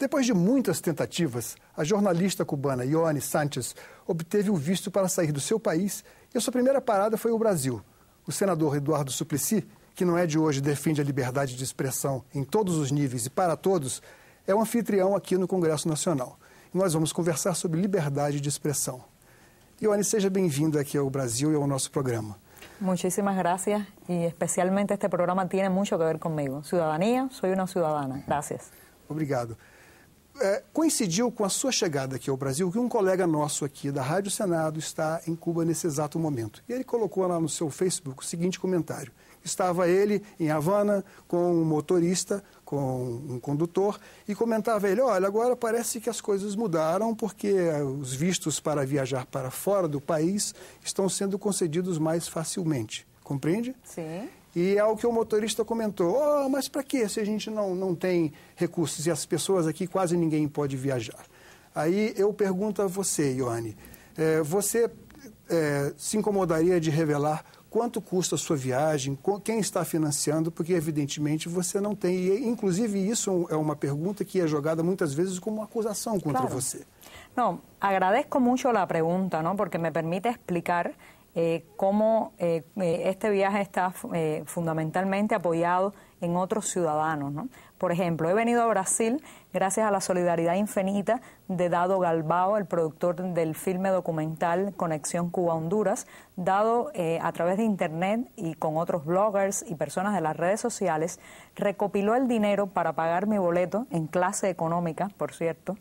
Depois de muitas tentativas, a jornalista cubana Ione Sanchez obteve o visto para sair do seu país e a sua primeira parada foi o Brasil. O senador Eduardo Suplicy, que não é de hoje defende a liberdade de expressão em todos os níveis e para todos, é um anfitrião aqui no Congresso Nacional. E nós vamos conversar sobre liberdade de expressão. Ione, seja bem-vindo aqui ao Brasil e ao nosso programa. Muchísimas gracias y especialmente este programa tiene mucho que ver conmigo. Ciudadanía, soy una ciudadana. Gracias. Obrigado é, coincidiu com a sua chegada aqui ao Brasil que um colega nosso aqui da Rádio Senado está em Cuba nesse exato momento. E ele colocou lá no seu Facebook o seguinte comentário. Estava ele em Havana com um motorista, com um condutor, e comentava ele: olha, agora parece que as coisas mudaram porque eh, os vistos para viajar para fora do país estão sendo concedidos mais facilmente. Compreende? Sim. E é o que o motorista comentou: oh, mas para que se a gente não, não tem recursos e as pessoas aqui quase ninguém pode viajar? Aí eu pergunto a você, Ioane: é, você é, se incomodaria de revelar quanto custa a sua viagem, quem está financiando, porque evidentemente você não tem. E, inclusive, isso é, é uma pergunta que é jogada muitas vezes como uma acusação contra claro. você. Não, agradeço muito a pergunta, porque me permite explicar Eh, cómo eh, eh, este viaje está fundamentalmente apoyado en otros ciudadanos. Por ejemplo, he venido a Brasil gracias a la solidaridad infinita de Dado Galbao, el productor del filme documental Conexión Cuba-Honduras, Dado a través de Internet y con otros bloggers y personas de las redes sociales, recopiló el dinero para pagar mi boleto en clase económica, por cierto.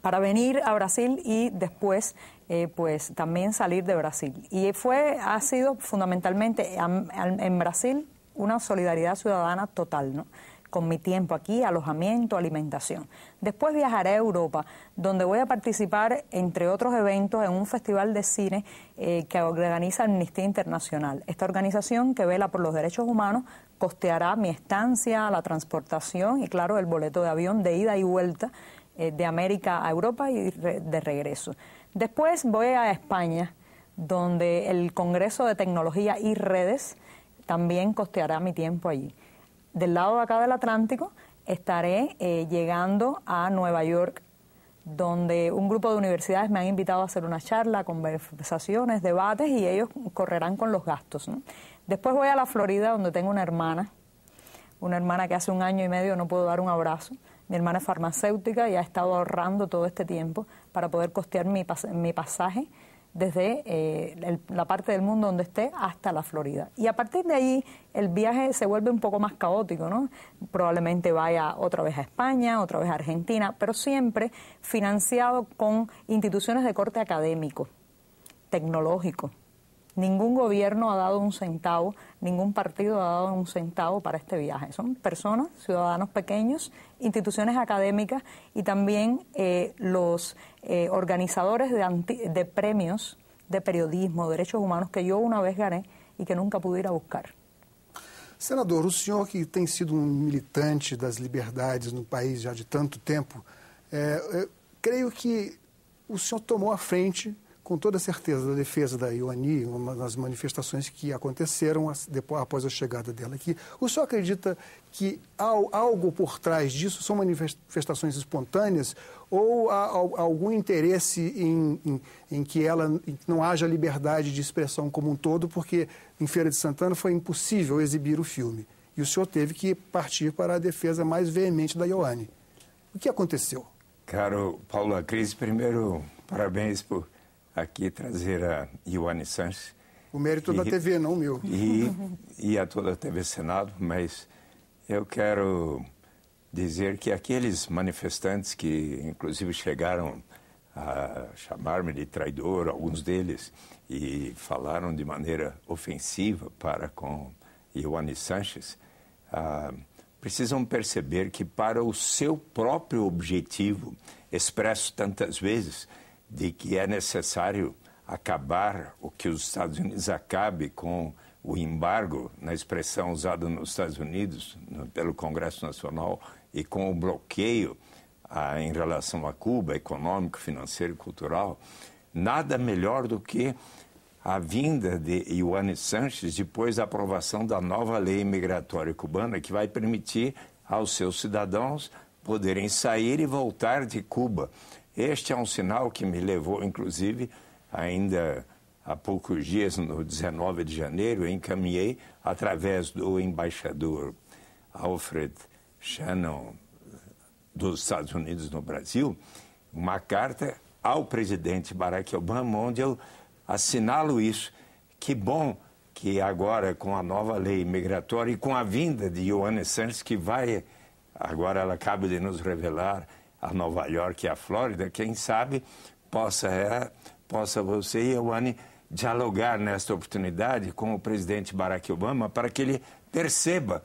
para venir a Brasil y después eh, pues también salir de Brasil. Y fue, ha sido fundamentalmente en Brasil una solidaridad ciudadana total, ¿no? con mi tiempo aquí, alojamiento, alimentación. Después viajaré a Europa, donde voy a participar, entre otros eventos, en un festival de cine eh, que organiza Amnistía Internacional. Esta organización que vela por los derechos humanos costeará mi estancia, la transportación y, claro, el boleto de avión de ida y vuelta eh, de América a Europa y de regreso. Después voy a España, donde el Congreso de Tecnología y Redes también costeará mi tiempo allí. Del lado de acá del Atlántico estaré eh, llegando a Nueva York, donde un grupo de universidades me han invitado a hacer una charla, conversaciones, debates y ellos correrán con los gastos. Después voy a la Florida, donde tengo una hermana, una hermana que hace un año y medio no puedo dar un abrazo. Mi hermana es farmacéutica y ha estado ahorrando todo este tiempo para poder costear mi, pasaje desde eh, la parte del mundo donde esté hasta la Florida. Y a partir de ahí el viaje se vuelve un poco más caótico, ¿no? Probablemente vaya otra vez a España, otra vez a Argentina, pero siempre financiado con instituciones de corte académico, tecnológico, Ningún gobierno ha dado un centavo, ningún partido ha dado un centavo para este viaje. Son personas, ciudadanos pequeños, instituciones académicas y también eh, los eh, organizadores de, premios de periodismo, derechos humanos, que yo una vez gané y que nunca pude ir a buscar. Senador, o senhor que tem sido un um militante das liberdades no país ya de tanto tiempo, eh, creo que o senhor tomou a frente com toda certeza da defesa da Ioani, nas manifestações que aconteceram após a chegada dela aqui. O senhor acredita que há algo por trás disso? São manifestações espontâneas ou há algum interesse em, em, em que ela não haja liberdade de expressão como um todo, porque em Feira de Santana foi impossível exibir o filme. E o senhor teve que partir para a defesa mais veemente da Ioane. O que aconteceu? Caro Paulo Cris, primeiro, parabéns por aqui trazer a Ioane Sanches. O mérito e, da TV, não meu. E, e a toda a TV Senado, mas eu quero dizer que aqueles manifestantes que, inclusive, chegaram a chamar-me de traidor, alguns deles, e falaram de maneira ofensiva para com Ioane Sanches, ah, precisam perceber que, para o seu próprio objetivo, expresso tantas vezes, de que é necessário acabar o que os Estados Unidos acabe com o embargo, na expressão usada nos Estados Unidos no, pelo Congresso Nacional, e com o bloqueio ah, em relação a Cuba, econômico, financeiro e cultural, nada melhor do que a vinda de Ioane Sanches depois da aprovação da nova lei migratória cubana, que vai permitir aos seus cidadãos poderem sair e voltar de Cuba. Este é um sinal que me levou, inclusive, ainda há poucos dias, no 19 de janeiro, encaminhei através do embaixador Alfred Shannon dos Estados Unidos no Brasil, uma carta ao presidente Barack Obama, onde eu assinalo isso. Que bom que agora, com a nova lei migratória e com a vinda de Johannes Santos, que vai Agora ela acaba de nos revelar a Nova York e a Flórida. Quem sabe possa, é, possa você e eu, dialogar nesta oportunidade com o presidente Barack Obama para que ele perceba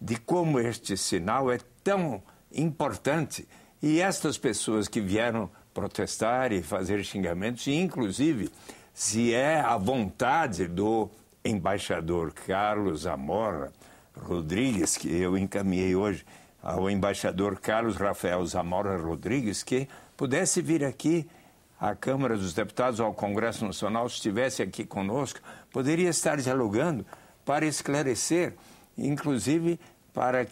de como este sinal é tão importante. E estas pessoas que vieram protestar e fazer xingamentos, e inclusive se é a vontade do embaixador Carlos Amora Rodrigues, que eu encaminhei hoje, ao embaixador Carlos Rafael Zamora Rodrigues que pudesse vir aqui à Câmara dos Deputados, ao Congresso Nacional, se estivesse aqui conosco, poderia estar dialogando para esclarecer, inclusive para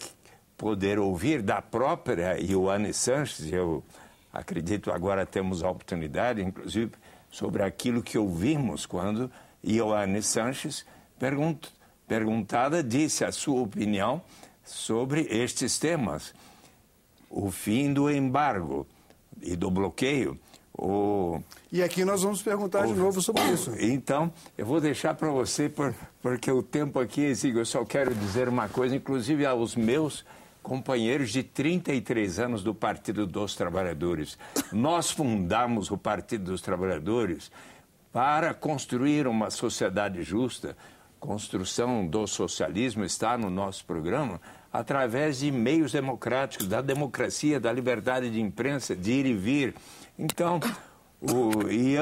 poder ouvir da própria Ioane Sanches, eu acredito agora temos a oportunidade, inclusive, sobre aquilo que ouvimos quando Ioane Sanches, perguntada, disse a sua opinião sobre estes temas. O fim do embargo e do bloqueio. O... E aqui nós vamos perguntar o... de novo sobre isso. Então, eu vou deixar para você, por, porque o tempo aqui exige. Eu só quero dizer uma coisa, inclusive aos meus companheiros de 33 anos do Partido dos Trabalhadores. Nós fundamos o Partido dos Trabalhadores para construir uma sociedade justa. Construção do socialismo está no nosso programa através de meios democráticos, da democracia, da liberdade de imprensa, de ir e vir. Então, o, e,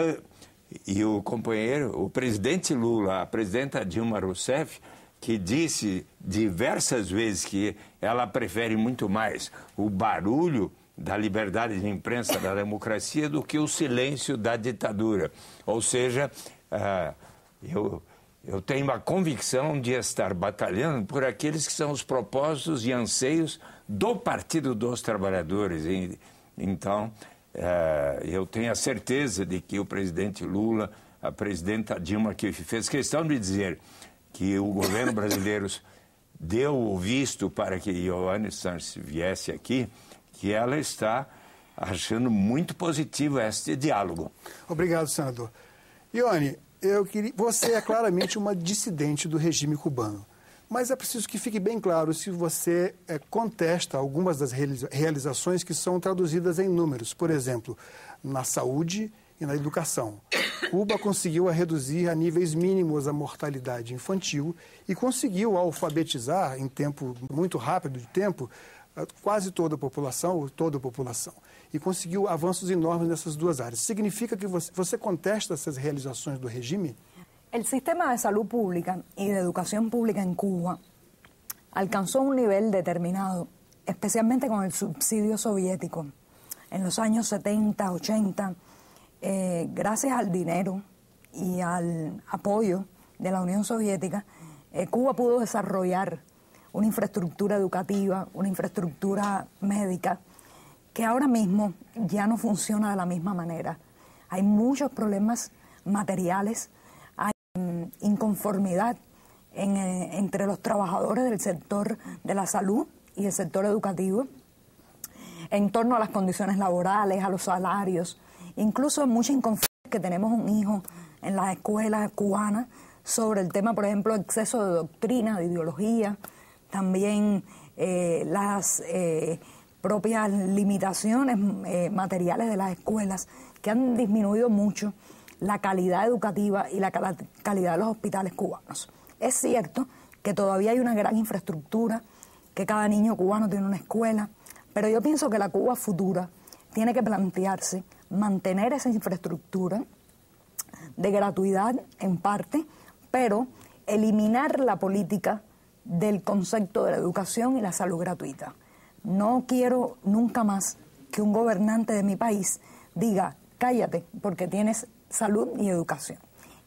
e o companheiro, o presidente Lula, a presidenta Dilma Rousseff, que disse diversas vezes que ela prefere muito mais o barulho da liberdade de imprensa, da democracia, do que o silêncio da ditadura. Ou seja, uh, eu eu tenho a convicção de estar batalhando por aqueles que são os propósitos e anseios do Partido dos Trabalhadores. então, eh, eu tenho a certeza de que o presidente Lula, a presidenta Dilma, que fez questão de dizer que o governo brasileiro deu o visto para que Ioane Sanches viesse aqui, que ela está achando muito positivo este diálogo. Obrigado, senador. Ione, eu queria. Você é claramente uma dissidente do regime cubano. Mas é preciso que fique bem claro se você é, contesta algumas das realizações que são traduzidas em números, por exemplo, na saúde e na educação. Cuba conseguiu a reduzir a níveis mínimos a mortalidade infantil e conseguiu alfabetizar em tempo muito rápido de tempo eh, quase toda a população, ou toda a população. ...y e consiguió avances enormes esas dos áreas. Significa que usted contesta esas realizaciones del régimen? El sistema de salud pública y de educación pública en Cuba ...alcanzó un nivel determinado, especialmente con el subsidio soviético. En los años 70, 80, eh, gracias al dinero y al apoyo de la Unión Soviética, eh, Cuba pudo desarrollar una infraestructura educativa, una infraestructura médica, que ahora mismo ya no funciona de la misma manera. Hay muchos problemas materiales, hay mm, inconformidad eh, entre los trabajadores del sector de la salud y el sector educativo en torno a las condiciones laborales, a los salarios, incluso mucha inconformidad que tenemos un hijo en las escuelas cubanas sobre el tema, por ejemplo, exceso de doctrina, de ideología, también eh, las... Eh, propias limitaciones eh, materiales de las escuelas, que han disminuido mucho la calidad educativa y la calidad de los hospitales cubanos. Es cierto que todavía hay una gran infraestructura, que cada niño cubano tiene una escuela, pero yo pienso que la Cuba futura tiene que plantearse mantener esa infraestructura de gratuidad en parte, pero eliminar la política del concepto de la educación y la salud gratuita. No quiero nunca más que un gobernante de mi país diga, cállate porque tienes salud y educación.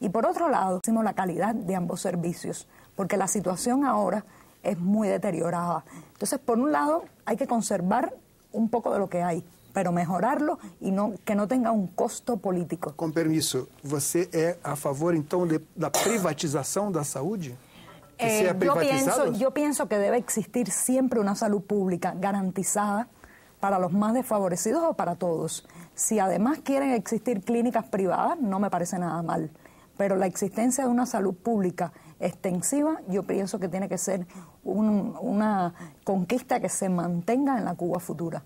Y por otro lado, la calidad de ambos servicios, porque la situación ahora es muy deteriorada. Entonces, por un lado, hay que conservar un poco de lo que hay, pero mejorarlo y que no tenga un costo político. Con permiso, ¿você a favor entonces de, privatización de la salud? Eh, yo, pienso, yo pienso que debe existir siempre una salud pública garantizada para los más desfavorecidos o para todos. Si además quieren existir clínicas privadas, no me parece nada mal. Pero la existencia de una salud pública extensiva, yo pienso que tiene que ser una conquista que se mantenga en la Cuba futura.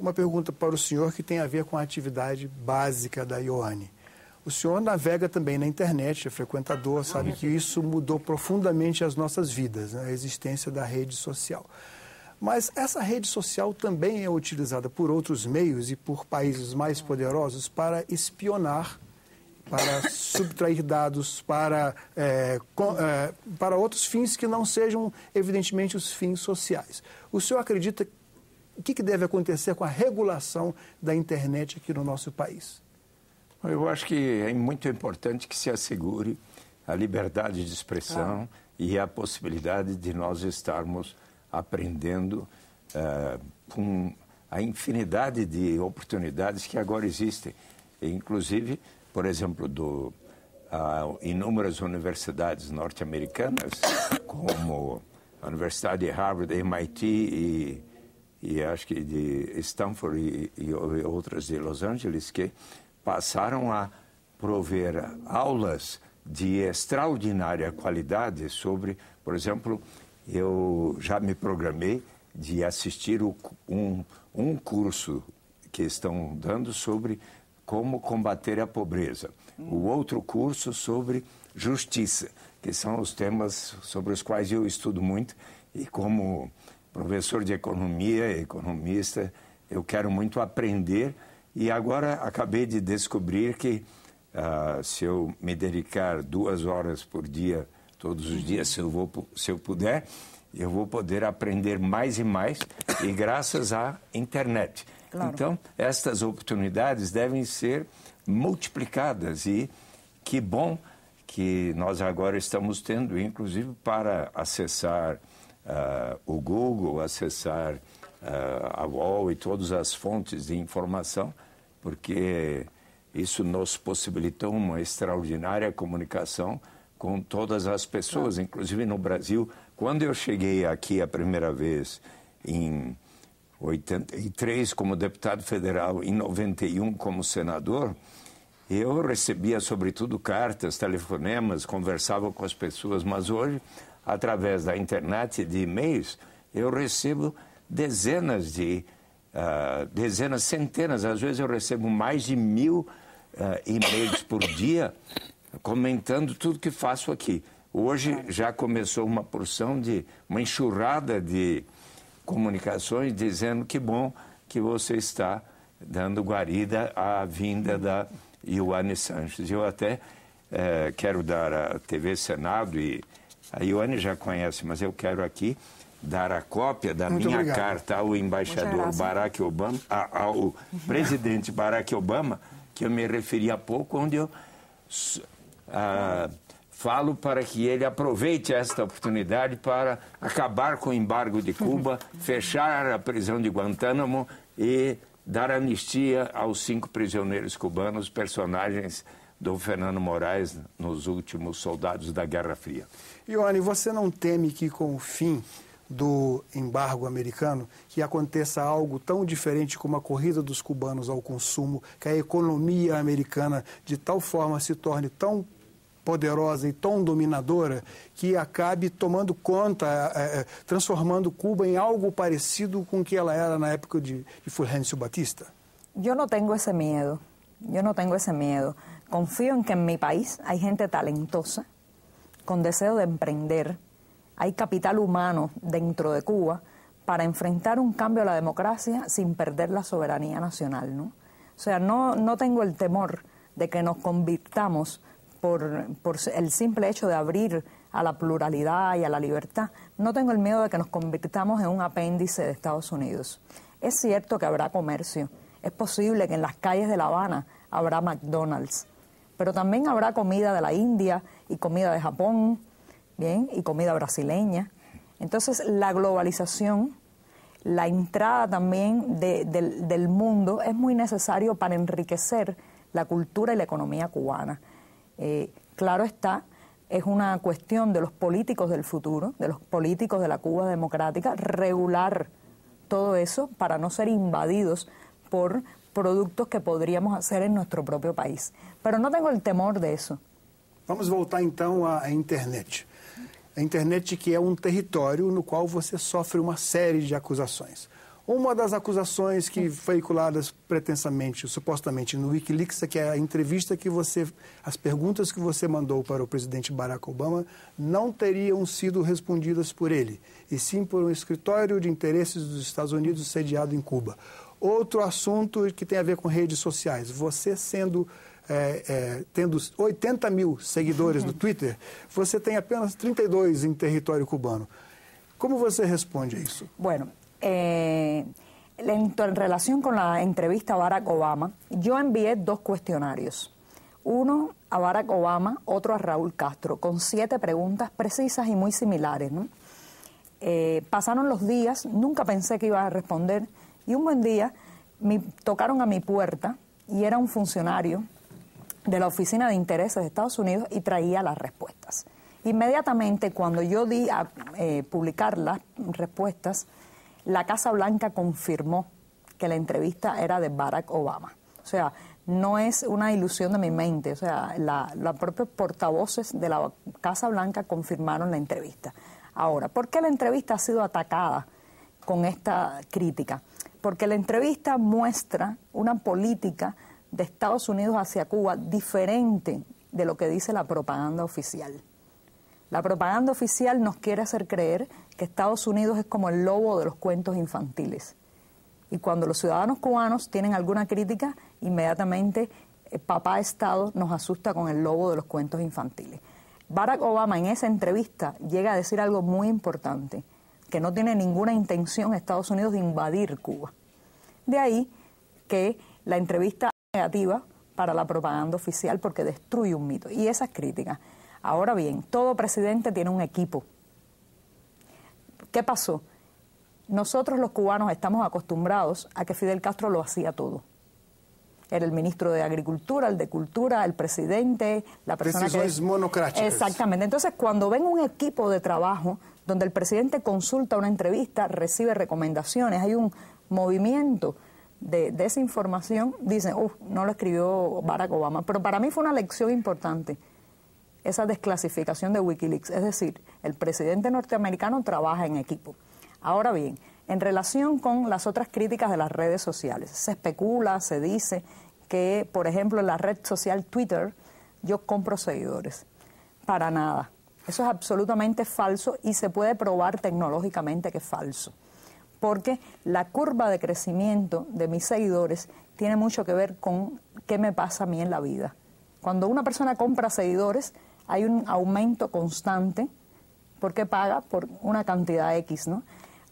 Una pregunta para el señor que tiene a ver con la actividad básica de Ioane. O senhor navega também na internet, é frequentador, sabe que isso mudou profundamente as nossas vidas, né? a existência da rede social. Mas essa rede social também é utilizada por outros meios e por países mais poderosos para espionar, para subtrair dados, para, é, com, é, para outros fins que não sejam, evidentemente, os fins sociais. O senhor acredita o que, que deve acontecer com a regulação da internet aqui no nosso país? Eu acho que é muito importante que se assegure a liberdade de expressão ah. e a possibilidade de nós estarmos aprendendo uh, com a infinidade de oportunidades que agora existem. Inclusive, por exemplo, do, uh, inúmeras universidades norte-americanas, como a Universidade de Harvard, MIT e, e acho que de Stanford e, e outras de Los Angeles, que passaram a prover aulas de extraordinária qualidade sobre, por exemplo, eu já me programei de assistir um, um curso que estão dando sobre como combater a pobreza, o outro curso sobre justiça, que são os temas sobre os quais eu estudo muito e como professor de economia, economista, eu quero muito aprender e agora acabei de descobrir que uh, se eu me dedicar duas horas por dia, todos os dias, se eu, vou, se eu puder, eu vou poder aprender mais e mais, e graças à internet. Claro. Então, estas oportunidades devem ser multiplicadas e que bom que nós agora estamos tendo, inclusive para acessar uh, o Google, acessar a UOL e todas as fontes de informação, porque isso nos possibilitou uma extraordinária comunicação com todas as pessoas, inclusive no Brasil. Quando eu cheguei aqui a primeira vez, em 83 como deputado federal, em 91 como senador, eu recebia sobretudo cartas, telefonemas, conversava com as pessoas, mas hoje, através da internet e de e-mails, eu recebo dezenas de, uh, dezenas, centenas, às vezes eu recebo mais de mil uh, e-mails por dia comentando tudo que faço aqui. Hoje já começou uma porção de, uma enxurrada de comunicações dizendo que bom que você está dando guarida à vinda da Ioane Sanches. Eu até eh, quero dar a TV Senado, e a Ioane já conhece, mas eu quero aqui dar a cópia da Muito minha obrigado. carta ao embaixador Barack Obama, ao presidente Barack Obama, que eu me referi há pouco, onde eu ah, falo para que ele aproveite esta oportunidade para acabar com o embargo de Cuba, fechar a prisão de Guantánamo e dar anistia aos cinco prisioneiros cubanos, personagens do Fernando Moraes nos últimos Soldados da Guerra Fria. Ione, você não teme que com o fim do embargo americano que aconteça algo tão diferente como a corrida dos cubanos ao consumo, que a economia americana de tal forma se torne tão poderosa e tão dominadora que acabe tomando conta, é, transformando Cuba em algo parecido com o que ela era na época de, de Fulgêncio Batista? Eu não tenho esse medo. Eu não tenho esse medo. Confio em que em meu país há gente talentosa, com desejo de empreender, hay capital humano dentro de Cuba para enfrentar un cambio a la democracia sin perder la soberanía nacional, ¿no? O sea, no, no tengo el temor de que nos convirtamos por, por el simple hecho de abrir a la pluralidad y a la libertad, no tengo el miedo de que nos convirtamos en un apéndice de Estados Unidos. Es cierto que habrá comercio, es posible que en las calles de La Habana habrá McDonald's, pero también habrá comida de la India y comida de Japón y comida brasileña. Entonces, la globalización, la entrada también del, mundo es muy necesario para enriquecer la cultura y la economía cubana. Eh, claro está, es una cuestión de los políticos del futuro, de los políticos de la Cuba democrática, regular todo eso para no ser invadidos por productos que podríamos hacer en nuestro propio país. Pero no tengo el temor de eso. Vamos a voltar entonces a internet. A internet que é um território no qual você sofre uma série de acusações. Uma das acusações que veiculadas pretensamente, supostamente, no Wikileaks, é que é a entrevista que você, as perguntas que você mandou para o presidente Barack Obama não teriam sido respondidas por ele, e sim por um escritório de interesses dos Estados Unidos sediado em Cuba. Outro assunto que tem a ver com redes sociais. Você sendo é, tendo 80 mil seguidores no Twitter, usted tiene apenas 32 en em territorio cubano. ¿Cómo usted responde a eso? Bueno, eh, en, em em relación con la entrevista a Barack Obama, yo envié dos cuestionarios. Uno a Barack Obama, otro a Raúl Castro, con siete preguntas precisas y e muy similares. pasaron los días, nunca pensé que iba a responder, y e un um buen día me tocaron a mi puerta y e era un um funcionario de la Oficina de Intereses de Estados Unidos y traía las respuestas. Inmediatamente cuando yo di a eh, publicar las respuestas, la Casa Blanca confirmó que la entrevista era de Barack Obama. O sea, no es una ilusión de mi mente. O sea, los la, propia portavoces de la Casa Blanca confirmaron la entrevista. Ahora, ¿por qué la entrevista ha sido atacada con esta crítica? Porque la entrevista muestra una política de Estados Unidos hacia Cuba diferente de lo que dice la propaganda oficial. La propaganda oficial nos quiere hacer creer que Estados Unidos es como el lobo de los cuentos infantiles. Y cuando los ciudadanos cubanos tienen alguna crítica, inmediatamente eh, papá Estado nos asusta con el lobo de los cuentos infantiles. Barack Obama en esa entrevista llega a decir algo muy importante, que no tiene ninguna intención Estados Unidos de invadir Cuba. De ahí que la entrevista negativa para la propaganda oficial porque destruye un mito. Y esas crítica. Ahora bien, todo presidente tiene un equipo. ¿Qué pasó? Nosotros los cubanos estamos acostumbrados a que Fidel Castro lo hacía todo. Era el ministro de Agricultura, el de Cultura, el presidente, la persona Decisiones es monocrático. Exactamente. Entonces, cuando ven un equipo de trabajo donde el presidente consulta una entrevista, recibe recomendaciones, hay un movimiento de, desinformación, esa información, dicen, uff, no lo escribió Barack Obama. Pero para mí fue una lección importante esa desclasificación de Wikileaks. Es decir, el presidente norteamericano trabaja en equipo. Ahora bien, en relación con las otras críticas de las redes sociales, se especula, se dice que, por ejemplo, en la red social Twitter, yo compro seguidores. Para nada. Eso es absolutamente falso y se puede probar tecnológicamente que es falso porque la curva de crecimiento de mis seguidores tiene mucho que ver con qué me pasa a mí en la vida. Cuando una persona compra seguidores, hay un aumento constante porque paga por una cantidad X, ¿no?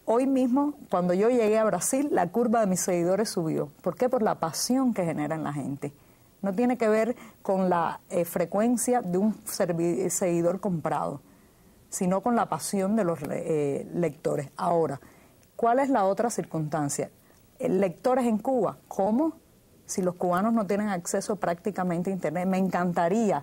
Hoy mismo, cuando yo llegué a Brasil, la curva de mis seguidores subió. ¿Por qué? Por la pasión que genera en la gente. No tiene que ver con la eh, frecuencia de un eh, seguidor comprado, sino con la pasión de los eh, lectores. Ahora, ¿Cuál es la otra circunstancia? Lectores en Cuba, ¿cómo? Si los cubanos no tienen acceso prácticamente a Internet, me encantaría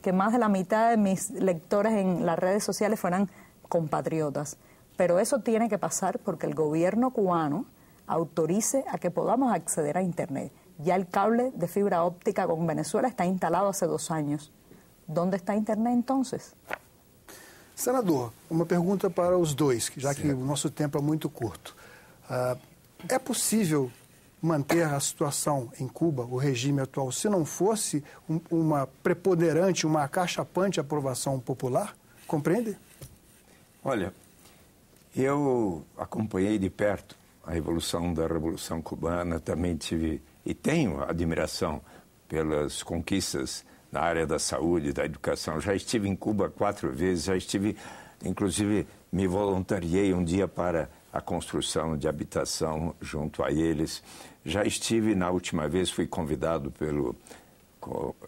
que más de la mitad de mis lectores en las redes sociales fueran compatriotas. Pero eso tiene que pasar porque el gobierno cubano autorice a que podamos acceder a Internet. Ya el cable de fibra óptica con Venezuela está instalado hace dos años. ¿Dónde está Internet entonces? Senador, uma pergunta para os dois, já que certo. o nosso tempo é muito curto. Uh, é possível manter a situação em Cuba, o regime atual, se não fosse um, uma preponderante, uma acachapante aprovação popular? Compreende? Olha, eu acompanhei de perto a evolução da Revolução Cubana, também tive e tenho admiração pelas conquistas na área da saúde, da educação. Já estive em Cuba quatro vezes, já estive, inclusive, me voluntariei um dia para a construção de habitação junto a eles. Já estive, na última vez, fui convidado pelo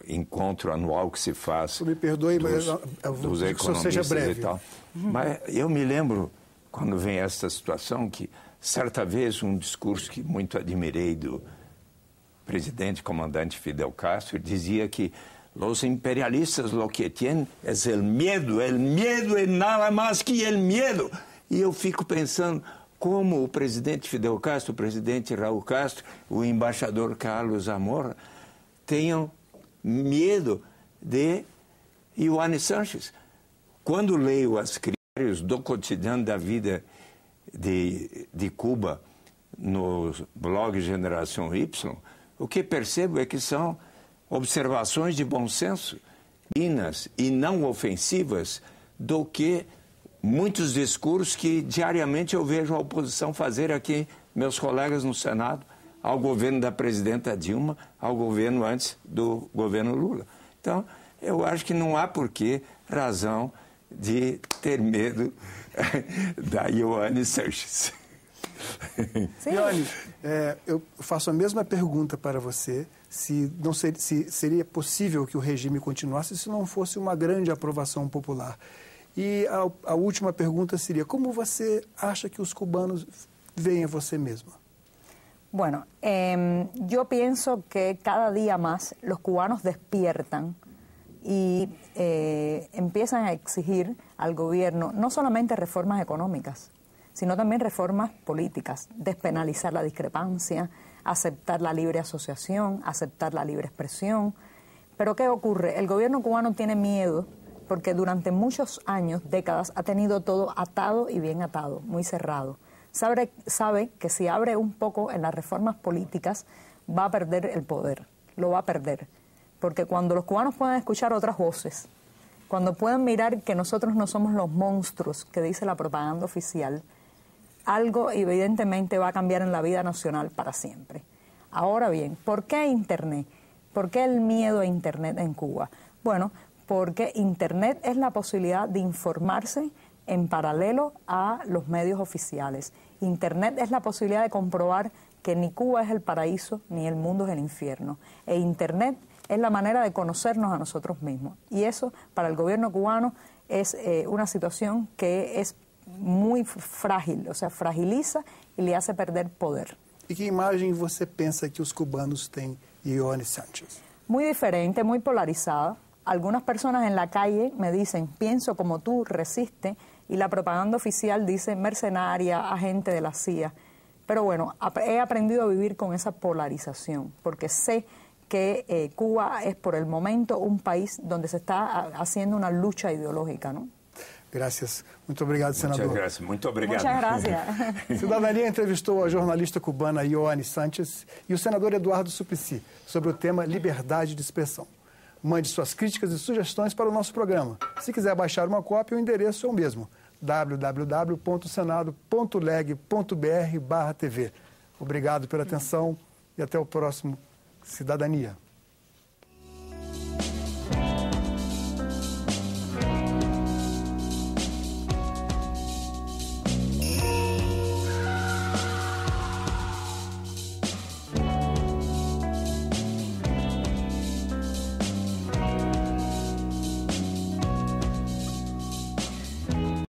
encontro anual que se faz. Me perdoe, dos, mas eu, eu dos economistas seja breve. e tal. Mas eu me lembro, quando vem esta situação, que certa vez um discurso que muito admirei do presidente comandante Fidel Castro dizia que Los imperialistas lo que tienen es el miedo, el miedo é nada mais que el miedo. E eu fico pensando como o presidente Fidel Castro, o presidente Raul Castro, o embaixador Carlos Zamora tenham medo de Ioane Sanches. Quando leio as críticas do cotidiano da vida de, de Cuba no blog Geração Y, o que percebo é que são observações de bom senso, inas e não ofensivas, do que muitos discursos que diariamente eu vejo a oposição fazer aqui, meus colegas no Senado, ao governo da presidenta Dilma, ao governo antes do governo Lula. Então, eu acho que não há por que razão de ter medo da Ioane Sanches. Ione, é, eu faço a mesma pergunta para você, se, não ser, se seria possível que o regime continuasse se não fosse uma grande aprovação popular. E a, a última pergunta seria, como você acha que os cubanos veem a você mesma? Bueno, eh, yo pienso que cada día más los cubanos despiertan y eh, empiezan a exigir al gobierno no solamente reformas económicas, sino también reformas políticas, despenalizar la discrepancia, aceptar la libre asociación, aceptar la libre expresión. Pero ¿qué ocurre? El gobierno cubano tiene miedo porque durante muchos años, décadas, ha tenido todo atado y bien atado, muy cerrado. Sabe, sabe que si abre un poco en las reformas políticas, va a perder el poder, lo va a perder. Porque cuando los cubanos puedan escuchar otras voces, cuando puedan mirar que nosotros no somos los monstruos que dice la propaganda oficial, algo evidentemente va a cambiar en la vida nacional para siempre. Ahora bien, ¿por qué Internet? ¿Por qué el miedo a Internet en Cuba? Bueno, porque Internet es la posibilidad de informarse en paralelo a los medios oficiales. Internet es la posibilidad de comprobar que ni Cuba es el paraíso ni el mundo es el infierno. E Internet es la manera de conocernos a nosotros mismos. Y eso para el gobierno cubano es eh, una situación que es muy frágil, o sea, fragiliza y le hace perder poder. ¿Y qué imagen usted piensa que los cubanos tienen de Ione Muy Muy diferente, muy polarizada. Algunas personas en la calle me dicen, pienso como tú, resiste, Y la propaganda oficial dice mercenaria, agente de la CIA. Pero bueno, he aprendido a vivir con esa polarización, porque sé que eh, Cuba es por el momento un país donde se está ah, haciendo una lucha ideológica, ¿no? Graças. Muito obrigado, senador. Muito obrigado. Cidadania entrevistou a jornalista cubana Ioane Sanchez e o senador Eduardo Suplicy sobre o tema liberdade de expressão. Mande suas críticas e sugestões para o nosso programa. Se quiser baixar uma cópia, o endereço é o mesmo: www.senado.leg.br/tv. Obrigado pela atenção e até o próximo Cidadania.